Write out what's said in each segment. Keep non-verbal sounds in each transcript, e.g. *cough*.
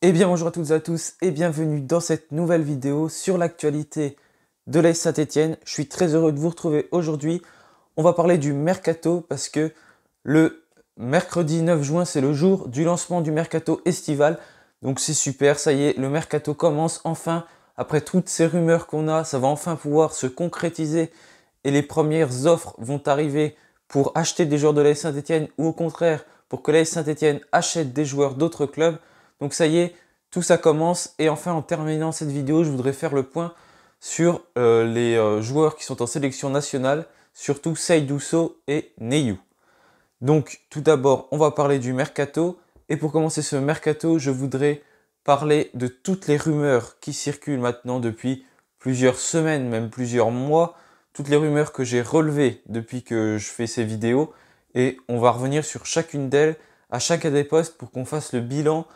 Eh bien bonjour à toutes et à tous et bienvenue dans cette nouvelle vidéo sur l'actualité de l'AS Saint-Etienne. Je suis très heureux de vous retrouver aujourd'hui. On va parler du mercato parce que le mercredi 9 juin c'est le jour du lancement du mercato estival. Donc c'est super, ça y est, le mercato commence enfin. Après toutes ces rumeurs qu'on a, ça va enfin pouvoir se concrétiser et les premières offres vont arriver pour acheter des joueurs de l'AS Saint-Etienne ou au contraire pour que l'AS Saint-Etienne achète des joueurs d'autres clubs. Donc ça y est, tout ça commence. Et enfin, en terminant cette vidéo, je voudrais faire le point sur euh, les euh, joueurs qui sont en sélection nationale, surtout Seydouso et Neyu. Donc tout d'abord, on va parler du mercato. Et pour commencer ce mercato, je voudrais parler de toutes les rumeurs qui circulent maintenant depuis plusieurs semaines, même plusieurs mois, toutes les rumeurs que j'ai relevées depuis que je fais ces vidéos. Et on va revenir sur chacune d'elles à chacun des postes pour qu'on fasse le bilan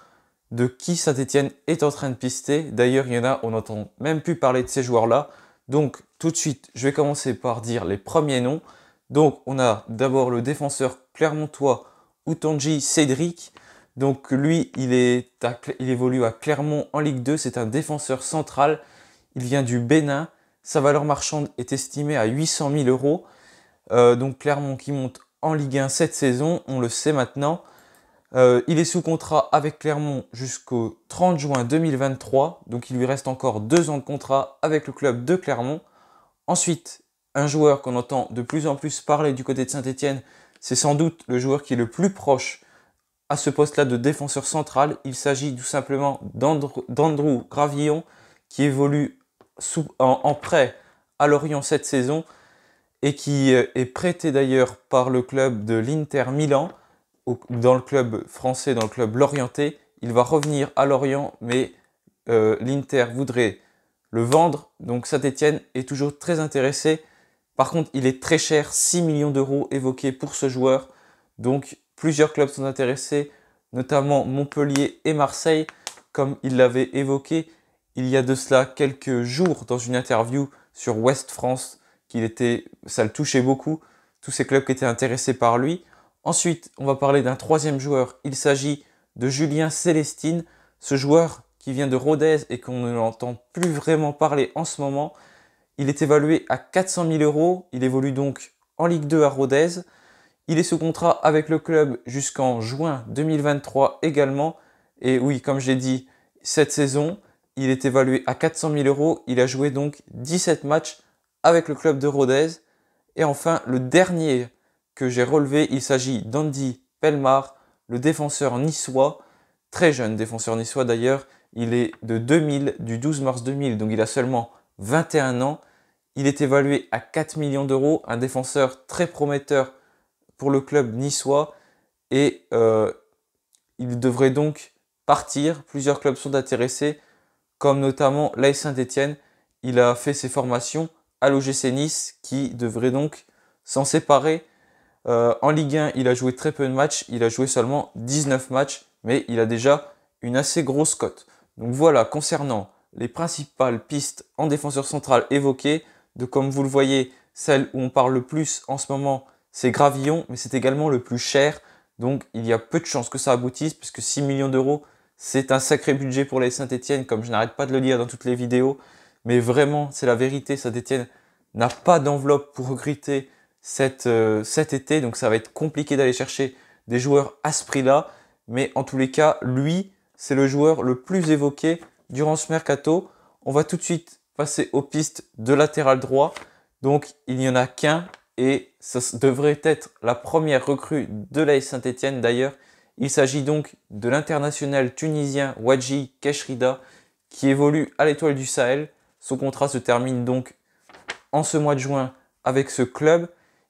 de qui Saint-Etienne est en train de pister. D'ailleurs, il y en a, on n'entend même plus parler de ces joueurs-là. Donc, tout de suite, je vais commencer par dire les premiers noms. Donc, on a d'abord le défenseur clermontois Outanji Cédric. Donc, lui, il, évolue à Clermont en Ligue 2. C'est un défenseur central. Il vient du Bénin. Sa valeur marchande est estimée à 800 000 euros. Euh, donc, Clermont qui monte en Ligue 1 cette saison, on le sait maintenant. Euh, il est sous contrat avec Clermont jusqu'au 30 juin 2023, donc il lui reste encore deux ans de contrat avec le club de Clermont. Ensuite, un joueur qu'on entend de plus en plus parler du côté de Saint-Etienne, c'est sans doute le joueur qui est le plus proche à ce poste-là de défenseur central. Il s'agit tout simplement d'Andrew Gravillon qui évolue en prêt à Lorient cette saison et qui euh, est prêté d'ailleurs par le club de l'Inter Milan dans le club français, dans le club l'Orienté. Il va revenir à Lorient, mais euh, l'Inter voudrait le vendre. Donc Saint-Etienne est toujours très intéressé. Par contre, il est très cher, 6 millions d'euros évoqués pour ce joueur. Donc plusieurs clubs sont intéressés, notamment Montpellier et Marseille, comme il l'avait évoqué il y a de cela quelques jours dans une interview sur West France, qu'il ça le touchait beaucoup, tous ces clubs qui étaient intéressés par lui. Ensuite, on va parler d'un troisième joueur. Il s'agit de Julien Célestine, ce joueur qui vient de Rodez et qu'on ne l'entend plus vraiment parler en ce moment. Il est évalué à 400 000 euros. Il évolue donc en Ligue 2 à Rodez. Il est sous contrat avec le club jusqu'en juin 2023 également. Et oui, comme j'ai dit, cette saison, il est évalué à 400 000 euros. Il a joué donc 17 matchs avec le club de Rodez. Et enfin, le dernier que j'ai relevé, il s'agit d'Andy Pelmar, le défenseur niçois, très jeune défenseur niçois d'ailleurs, il est de 2000, du 12 mars 2000, donc il a seulement 21 ans. Il est évalué à 4 millions d'euros, un défenseur très prometteur pour le club niçois et euh, il devrait donc partir. Plusieurs clubs sont intéressés, comme notamment l'AS Saint-Etienne. Il a fait ses formations à l'OGC Nice qui devrait donc s'en séparer. Euh, en Ligue 1, il a joué très peu de matchs, il a joué seulement 19 matchs, mais il a déjà une assez grosse cote. Donc voilà, concernant les principales pistes en défenseur central évoquées, de comme vous le voyez, celle où on parle le plus en ce moment, c'est Gravillon, mais c'est également le plus cher. Donc il y a peu de chances que ça aboutisse, puisque 6 millions d'euros, c'est un sacré budget pour les Saint-Etienne, comme je n'arrête pas de le lire dans toutes les vidéos. Mais vraiment, c'est la vérité, Saint-Etienne n'a pas d'enveloppe pour griter. Euh, cet, été, donc ça va être compliqué d'aller chercher des joueurs à ce prix-là, mais en tous les cas, lui, c'est le joueur le plus évoqué durant ce mercato. On va tout de suite passer aux pistes de latéral droit, donc il n'y en a qu'un, et ça devrait être la première recrue de l'AS Saint-Etienne d'ailleurs. Il s'agit donc de l'international tunisien Wadji Keshrida qui évolue à l'étoile du Sahel. Son contrat se termine donc en ce mois de juin avec ce club.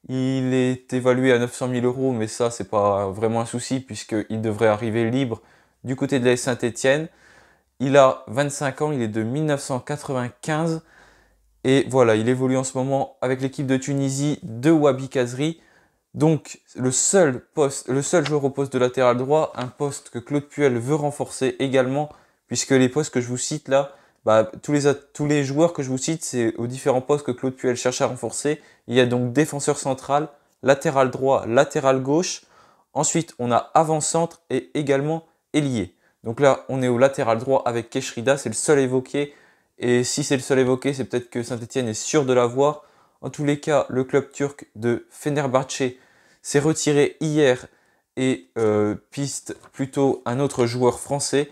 Il est évalué à 900 000 euros, mais ça, c'est pas vraiment un souci puisqu'il devrait arriver libre du côté de la Saint-Etienne. Il a 25 ans, il est de 1995. Et voilà, il évolue en ce moment avec l'équipe de Tunisie de Wabi Kazri. Donc le seul poste, le seul joueur au poste de latéral droit, un poste que Claude Puel veut renforcer également, puisque les postes que je vous cite là, bah, tous, les, joueurs que je vous cite, c'est aux différents postes que Claude Puel cherche à renforcer. Il y a donc défenseur central, latéral droit, latéral gauche. Ensuite, on a avant-centre et également ailier. Donc là, on est au latéral droit avec Keshrida, c'est le seul évoqué. Et si c'est le seul évoqué, c'est peut-être que Saint-Etienne est sûr de l'avoir. En tous les cas, le club turc de Fenerbahçe s'est retiré hier et euh, piste plutôt un autre joueur français.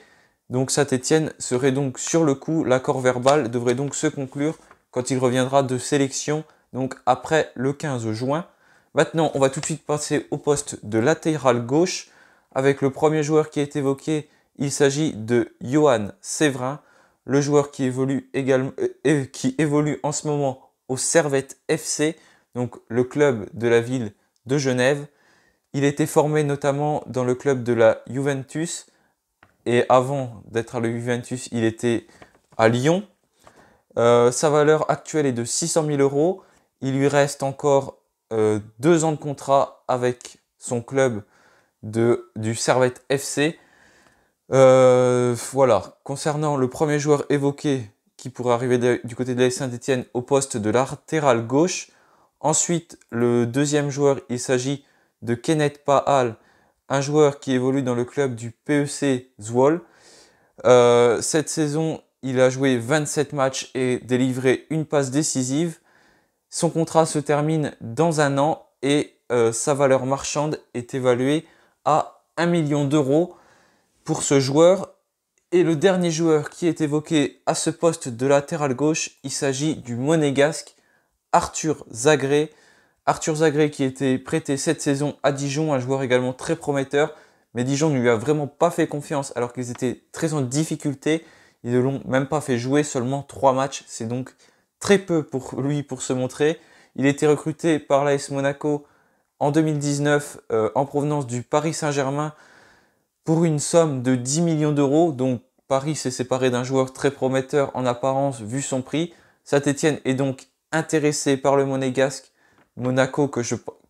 Donc Saint-Étienne serait donc sur le coup, l'accord verbal devrait donc se conclure quand il reviendra de sélection, donc après le 15 juin. Maintenant, on va tout de suite passer au poste de latéral gauche. Avec le premier joueur qui est évoqué, il s'agit de Johan Séverin, le joueur qui évolue, également, euh, qui évolue en ce moment au Servette FC, donc le club de la ville de Genève. Il était formé notamment dans le club de la Juventus et avant d'être à la Juventus, il était à Lyon. Euh, sa valeur actuelle est de 600 000 euros. Il lui reste encore euh, deux ans de contrat avec son club du Servette FC. Euh, voilà, concernant le premier joueur évoqué qui pourrait arriver du côté de la Saint-Etienne au poste de latéral gauche. Ensuite, le deuxième joueur, il s'agit de Kenneth Paal un joueur qui évolue dans le club du PEC Zwolle. Euh, cette saison, il a joué 27 matchs et délivré une passe décisive. Son contrat se termine dans un an et euh, sa valeur marchande est évaluée à 1 million d'euros pour ce joueur. Et le dernier joueur qui est évoqué à ce poste de latéral gauche, il s'agit du monégasque Arthur Zagré, Arthur Zagré qui était prêté cette saison à Dijon, un joueur également très prometteur, mais Dijon ne lui a vraiment pas fait confiance alors qu'ils étaient très en difficulté. Ils ne l'ont même pas fait jouer seulement trois matchs, c'est donc très peu pour lui pour se montrer. Il était recruté par l'AS Monaco en 2019 euh, en provenance du Paris Saint-Germain pour une somme de 10 millions d'euros. Donc Paris s'est séparé d'un joueur très prometteur en apparence vu son prix. Saint-Etienne est donc intéressé par le monégasque Monaco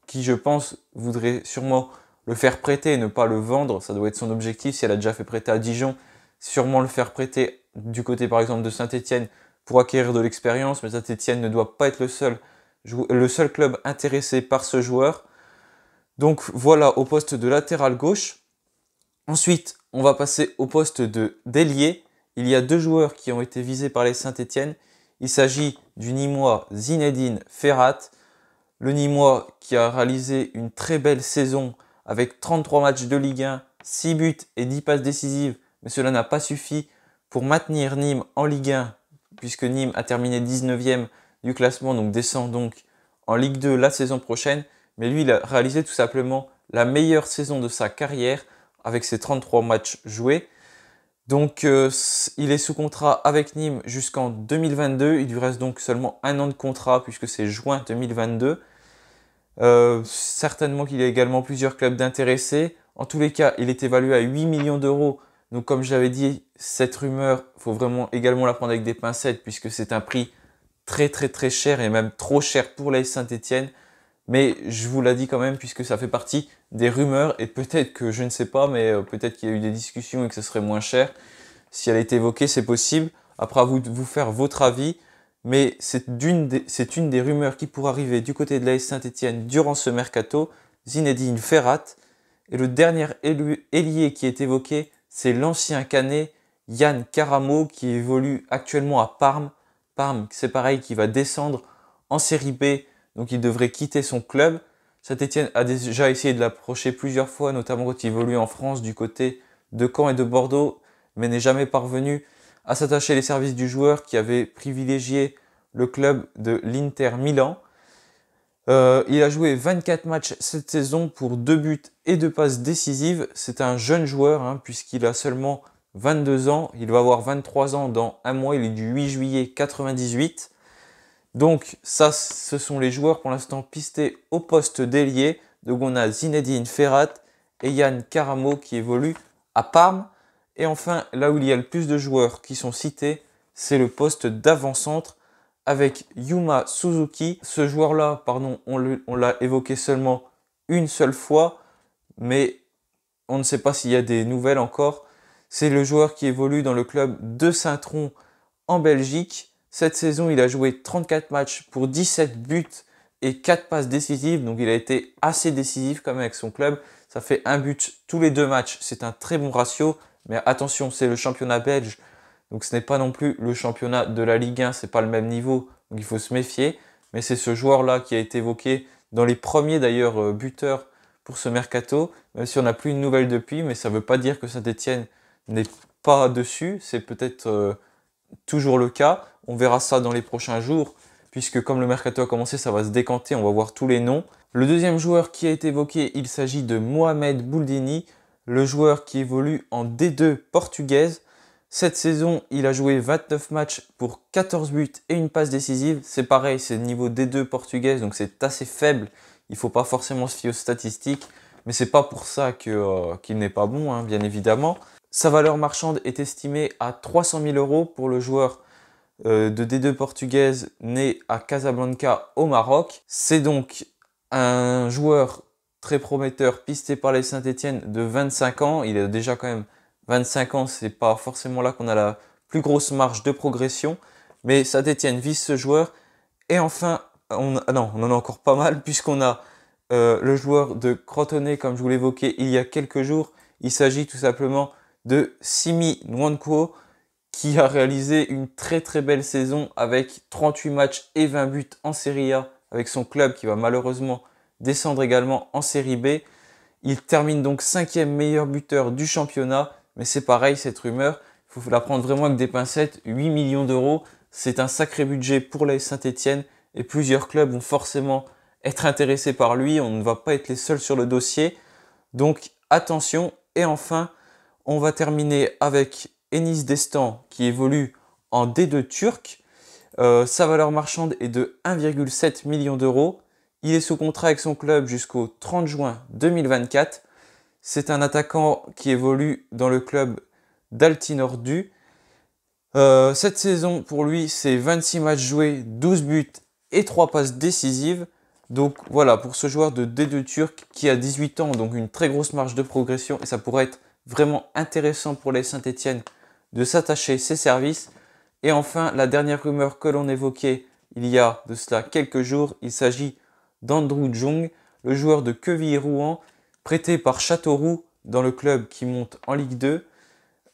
qui je pense voudrait sûrement le faire prêter et ne pas le vendre, ça doit être son objectif si elle a déjà fait prêter à Dijon, sûrement le faire prêter du côté par exemple de Saint-Etienne pour acquérir de l'expérience, mais Saint-Etienne ne doit pas être le seul, le seul club intéressé par ce joueur. Donc voilà au poste de latéral gauche. Ensuite, on va passer au poste de délier. Il y a deux joueurs qui ont été visés par les Saint-Etienne. Il s'agit du Nîmois Zinedine Ferrat le Nîmois qui a réalisé une très belle saison avec 33 matchs de Ligue 1, 6 buts et 10 passes décisives, mais cela n'a pas suffi pour maintenir Nîmes en Ligue 1, puisque Nîmes a terminé 19e du classement, donc descend donc en Ligue 2 la saison prochaine. Mais lui, il a réalisé tout simplement la meilleure saison de sa carrière avec ses 33 matchs joués. Donc euh, il est sous contrat avec Nîmes jusqu'en 2022. Il lui reste donc seulement un an de contrat puisque c'est juin 2022. Euh, certainement qu'il y a également plusieurs clubs d'intéressés. En tous les cas, il est évalué à 8 millions d'euros. Donc comme je l'avais dit, cette rumeur, il faut vraiment également la prendre avec des pincettes puisque c'est un prix très très très cher et même trop cher pour l'AS Saint-Étienne. Mais je vous l'ai dit quand même puisque ça fait partie des rumeurs et peut-être que je ne sais pas, mais euh, peut-être qu'il y a eu des discussions et que ce serait moins cher. Si elle a été évoquée, c'est possible. Après, à vous de vous faire votre avis mais c'est une, des, rumeurs qui pourrait arriver du côté de l'AS Saint-Etienne durant ce mercato, Zinedine Ferrat. Et le dernier élu, ailier qui est évoqué, c'est l'ancien canet Yann Caramo qui évolue actuellement à Parme. Parme, c'est pareil, qui va descendre en série B, donc il devrait quitter son club. Saint-Etienne a déjà essayé de l'approcher plusieurs fois, notamment quand il évolue en France du côté de Caen et de Bordeaux, mais n'est jamais parvenu à s'attacher les services du joueur qui avait privilégié le club de l'Inter Milan. Euh, il a joué 24 matchs cette saison pour deux buts et deux passes décisives. C'est un jeune joueur hein, puisqu'il a seulement 22 ans. Il va avoir 23 ans dans un mois. Il est du 8 juillet 98. Donc ça, ce sont les joueurs pour l'instant pistés au poste d'ailier. Donc on a Zinedine Ferrat et Yann Caramo qui évoluent à Parme. Et enfin, là où il y a le plus de joueurs qui sont cités, c'est le poste d'avant-centre avec Yuma Suzuki. Ce joueur-là, pardon, on l'a évoqué seulement une seule fois, mais on ne sait pas s'il y a des nouvelles encore. C'est le joueur qui évolue dans le club de Saint-Tron en Belgique. Cette saison, il a joué 34 matchs pour 17 buts et 4 passes décisives. Donc il a été assez décisif quand même avec son club. Ça fait un but tous les deux matchs. C'est un très bon ratio. Mais attention, c'est le championnat belge. Donc ce n'est pas non plus le championnat de la Ligue 1, Ce n'est pas le même niveau. Donc il faut se méfier. Mais c'est ce joueur-là qui a été évoqué dans les premiers d'ailleurs euh, buteurs pour ce mercato. Même si on n'a plus une nouvelle depuis, mais ça ne veut pas dire que Saint-Etienne n'est pas dessus. C'est peut-être euh, toujours le cas. On verra ça dans les prochains jours, puisque comme le mercato a commencé, ça va se décanter. On va voir tous les noms. Le deuxième joueur qui a été évoqué, il s'agit de Mohamed Boudini le joueur qui évolue en D2 portugaise. Cette saison, il a joué 29 matchs pour 14 buts et une passe décisive. C'est pareil, c'est niveau D2 portugaise, donc c'est assez faible. Il ne faut pas forcément se fier aux statistiques, mais c'est pas pour ça euh, qu'il n'est pas bon, hein, bien évidemment. Sa valeur marchande est estimée à 300 000 euros pour le joueur euh, de D2 portugaise né à Casablanca au Maroc. C'est donc un joueur très prometteur, pisté par les Saint-Etienne de 25 ans. Il a déjà quand même 25 ans, c'est pas forcément là qu'on a la plus grosse marge de progression. Mais Saint-Etienne vise ce joueur. Et enfin, on, ah non, on en a encore pas mal *laughs* puisqu'on a euh, le joueur de Crotonnet, comme je vous l'évoquais il y a quelques jours. Il s'agit tout simplement de Simi Nwankwo, qui a réalisé une très très belle saison avec 38 matchs et 20 buts en Serie A avec son club qui va malheureusement descendre également en série B. Il termine donc cinquième meilleur buteur du championnat, mais c'est pareil cette rumeur, il faut la prendre vraiment avec des pincettes, 8 millions d'euros, c'est un sacré budget pour la Saint-Etienne et plusieurs clubs vont forcément être intéressés par lui, on ne va pas être les seuls sur le dossier, donc attention, et enfin, on va terminer avec Enis Destan qui évolue en D2 turc. Euh, sa valeur marchande est de 1,7 million d'euros. Il est sous contrat avec son club jusqu'au 30 juin 2024. C'est un attaquant qui évolue dans le club d'Altinordu. Euh, cette saison, pour lui, c'est 26 matchs joués, 12 buts et 3 passes décisives. Donc voilà, pour ce joueur de D2 turc qui a 18 ans, donc une très grosse marge de progression, et ça pourrait être vraiment intéressant pour les Saint-Etienne de s'attacher ses services. Et enfin, la dernière rumeur que l'on évoquait il y a de cela quelques jours, il s'agit d'Andrew Jung, le joueur de Quevilly-Rouen, prêté par Châteauroux dans le club qui monte en Ligue 2.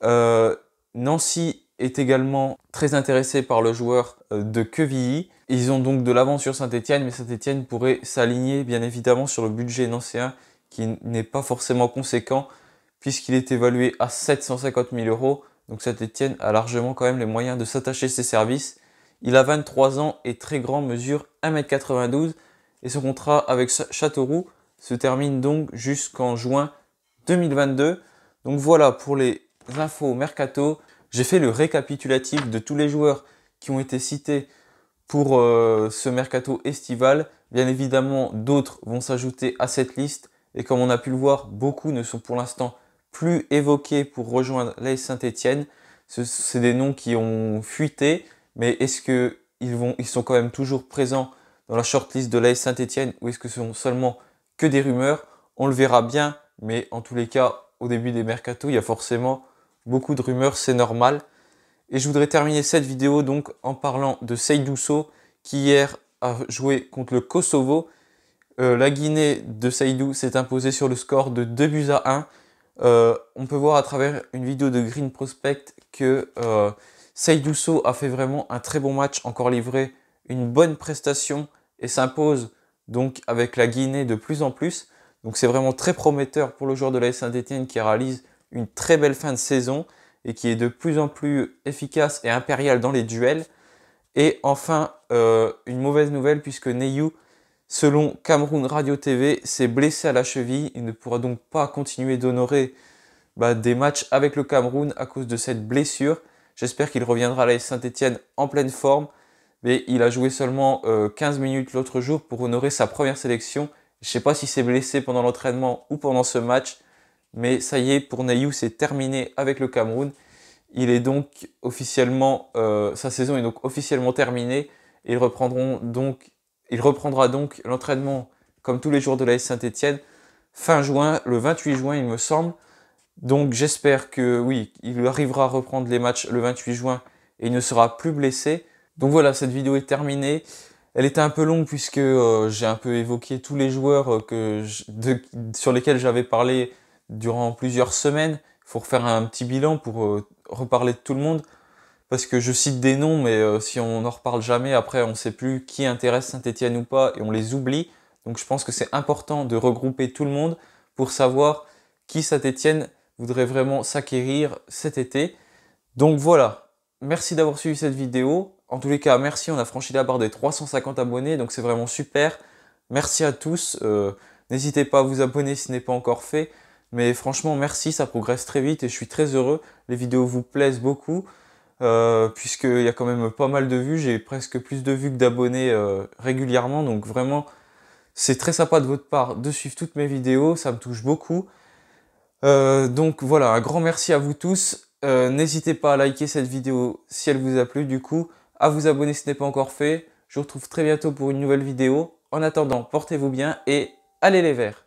Euh, Nancy est également très intéressé par le joueur euh, de Quevilly. Ils ont donc de l'avance sur Saint-Etienne, mais Saint-Etienne pourrait s'aligner bien évidemment sur le budget nancéen qui n'est pas forcément conséquent puisqu'il est évalué à 750 000 euros. Donc Saint-Etienne a largement quand même les moyens de s'attacher ses services. Il a 23 ans et très grand, mesure 1m92 et ce contrat avec Châteauroux se termine donc jusqu'en juin 2022. Donc voilà pour les infos mercato. J'ai fait le récapitulatif de tous les joueurs qui ont été cités pour euh, ce mercato estival. Bien évidemment, d'autres vont s'ajouter à cette liste et comme on a pu le voir, beaucoup ne sont pour l'instant plus évoqués pour rejoindre l'AS Saint-Etienne. C'est des noms qui ont fuité, mais est-ce qu'ils ils sont quand même toujours présents dans la shortlist de l'AS Saint-Etienne ou est-ce que ce sont seulement que des rumeurs On le verra bien, mais en tous les cas, au début des mercato, il y a forcément beaucoup de rumeurs, c'est normal. Et je voudrais terminer cette vidéo donc en parlant de Seydouso qui hier a joué contre le Kosovo. Euh, la Guinée de Seydou s'est imposée sur le score de 2 buts à 1. Euh, on peut voir à travers une vidéo de Green Prospect que euh, Seydouso a fait vraiment un très bon match, encore livré une bonne prestation et s'impose donc avec la Guinée de plus en plus. Donc c'est vraiment très prometteur pour le joueur de la Saint-Etienne qui réalise une très belle fin de saison et qui est de plus en plus efficace et impérial dans les duels. Et enfin, euh, une mauvaise nouvelle puisque Neyou, selon Cameroun Radio TV, s'est blessé à la cheville. Il ne pourra donc pas continuer d'honorer bah, des matchs avec le Cameroun à cause de cette blessure. J'espère qu'il reviendra à la Saint-Etienne en pleine forme mais il a joué seulement 15 euh, minutes l'autre jour pour honorer sa première sélection. Je ne sais pas s'il s'est blessé pendant l'entraînement ou pendant ce match, mais ça y est, pour Nayou, c'est terminé avec le Cameroun. Il est donc officiellement, euh, sa saison est donc officiellement terminée. Et donc, il reprendra donc l'entraînement comme tous les jours de la Saint-Etienne fin juin, le 28 juin, il me semble. Donc j'espère que oui, il arrivera à reprendre les matchs le 28 juin et il ne sera plus blessé. Donc voilà, cette vidéo est terminée. Elle était un peu longue puisque euh, j'ai un peu évoqué tous les joueurs euh, que sur lesquels j'avais parlé durant plusieurs semaines. Il faut refaire un petit bilan pour euh, reparler de tout le monde. Parce que je cite des noms, mais si on n'en reparle jamais, après on ne sait plus qui intéresse Saint-Etienne ou pas et on les oublie. Donc je pense que c'est important de regrouper tout le monde pour savoir qui saint étienne voudrait vraiment s'acquérir cet été. Donc voilà, merci d'avoir suivi cette vidéo. En tous les cas, merci, on a franchi la barre des 350 abonnés, donc c'est vraiment super. Merci à tous. Euh, n'hésitez pas à vous abonner si ce n'est pas encore fait. Mais franchement, merci, ça progresse très vite et je suis très heureux. Les vidéos vous plaisent beaucoup, euh, puisqu'il y a quand même pas mal de vues. J'ai presque plus de vues que d'abonnés euh, régulièrement. Donc vraiment, c'est très sympa de votre part de suivre toutes mes vidéos, ça me touche beaucoup. donc voilà, un grand merci à vous tous. N'hésitez pas à liker cette vidéo si elle vous a plu du coup à vous abonner si ce n'est pas encore fait. Je vous retrouve très bientôt pour une nouvelle vidéo. En attendant, portez-vous bien et allez les verts